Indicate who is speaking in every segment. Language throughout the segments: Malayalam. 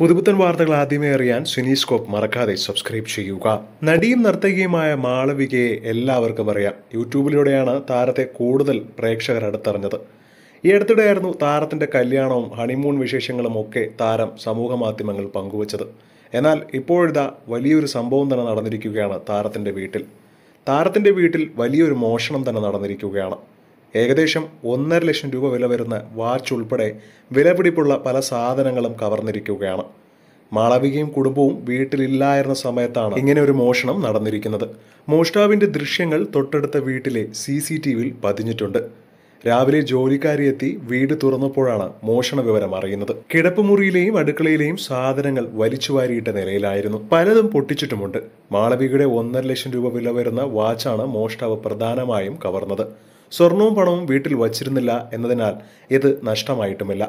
Speaker 1: പുതുപുത്തൻ വാർത്തകൾ ആദ്യമേ അറിയാൻ സിനിസ്കോപ്പ് മറക്കാതെ സബ്സ്ക്രൈബ് ചെയ്യുക നടിയും നർത്തകിയുമായ മാളവികയെ എല്ലാവർക്കും അറിയാം യൂട്യൂബിലൂടെയാണ് താരത്തെ കൂടുതൽ പ്രേക്ഷകർ അടുത്തറിഞ്ഞത് ഈ അടുത്തിടെയായിരുന്നു താരത്തിന്റെ കല്യാണവും ഹണിമൂൺ വിശേഷങ്ങളും ഒക്കെ താരം സമൂഹ മാധ്യമങ്ങൾ പങ്കുവച്ചത് എന്നാൽ ഇപ്പോഴിതാ വലിയൊരു സംഭവം തന്നെ നടന്നിരിക്കുകയാണ് താരത്തിന്റെ വീട്ടിൽ താരത്തിന്റെ വീട്ടിൽ വലിയൊരു മോഷണം തന്നെ നടന്നിരിക്കുകയാണ് ഏകദേശം ഒന്നര ലക്ഷം രൂപ വില വരുന്ന വാച്ച് ഉൾപ്പെടെ വിലപിടിപ്പുള്ള പല സാധനങ്ങളും കവർന്നിരിക്കുകയാണ് മാളവികയും കുടുംബവും വീട്ടിലില്ലായിരുന്ന സമയത്താണ് ഇങ്ങനെ ഒരു മോഷണം നടന്നിരിക്കുന്നത് മോഷ്ടാവിൻ്റെ ദൃശ്യങ്ങൾ തൊട്ടടുത്ത വീട്ടിലെ സി സി ടി വിയിൽ പതിഞ്ഞിട്ടുണ്ട് രാവിലെ ജോലിക്കാരി എത്തി വീട് തുറന്നപ്പോഴാണ് മോഷണ വിവരം അറിയുന്നത് കിടപ്പുമുറിയിലെയും അടുക്കളയിലെയും സാധനങ്ങൾ വലിച്ചു വാരിയിട്ട നിലയിലായിരുന്നു പലതും പൊട്ടിച്ചിട്ടുമുണ്ട് മാളവികയുടെ ഒന്നര ലക്ഷം രൂപ വില വരുന്ന വാച്ചാണ് മോഷ്ടാവ് പ്രധാനമായും കവർന്നത് സ്വർണവും പണവും വീട്ടിൽ വച്ചിരുന്നില്ല എന്നതിനാൽ ഇത് നഷ്ടമായിട്ടുമില്ല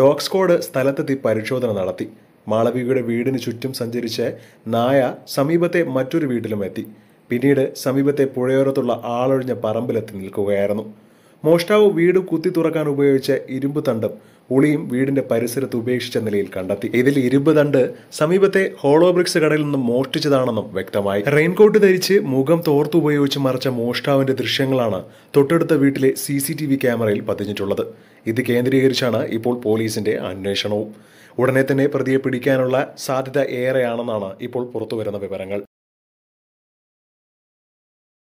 Speaker 1: ഡോഗ് സ്ക്വാഡ് സ്ഥലത്തെത്തി പരിശോധന നടത്തി മാളവികയുടെ വീടിന് ചുറ്റും സഞ്ചരിച്ച് നായ സമീപത്തെ മറ്റൊരു വീട്ടിലും എത്തി പിന്നീട് സമീപത്തെ പുഴയോരത്തുള്ള ആളൊഴിഞ്ഞ പറമ്പിലെത്തി നിൽക്കുകയായിരുന്നു മോഷ്ടാവ് വീട് കുത്തി തുറക്കാൻ ഉപയോഗിച്ച ഇരുമ്പ് തണ്ടും ഉളിയും വീടിന്റെ പരിസരത്ത് ഉപേക്ഷിച്ച നിലയിൽ കണ്ടെത്തി ഇതിൽ ഇരുമ്പ് തണ്ട് സമീപത്തെ ഹോളോബ്രിക്സ് കടയിൽ നിന്നും മോഷ്ടിച്ചതാണെന്നും വ്യക്തമായി റെയിൻകോട്ട് ധരിച്ച് മുഖം തോർത്തുപയോഗിച്ച് മറച്ച മോഷ്ടാവിന്റെ ദൃശ്യങ്ങളാണ് തൊട്ടടുത്ത വീട്ടിലെ സി സി ടി വി ക്യാമറയിൽ പതിഞ്ഞിട്ടുള്ളത് ഇത് കേന്ദ്രീകരിച്ചാണ് ഇപ്പോൾ പോലീസിന്റെ അന്വേഷണവും ഉടനെ തന്നെ പ്രതിയെ പിടിക്കാനുള്ള സാധ്യത ഏറെയാണെന്നാണ് ഇപ്പോൾ പുറത്തുവരുന്ന വിവരങ്ങൾ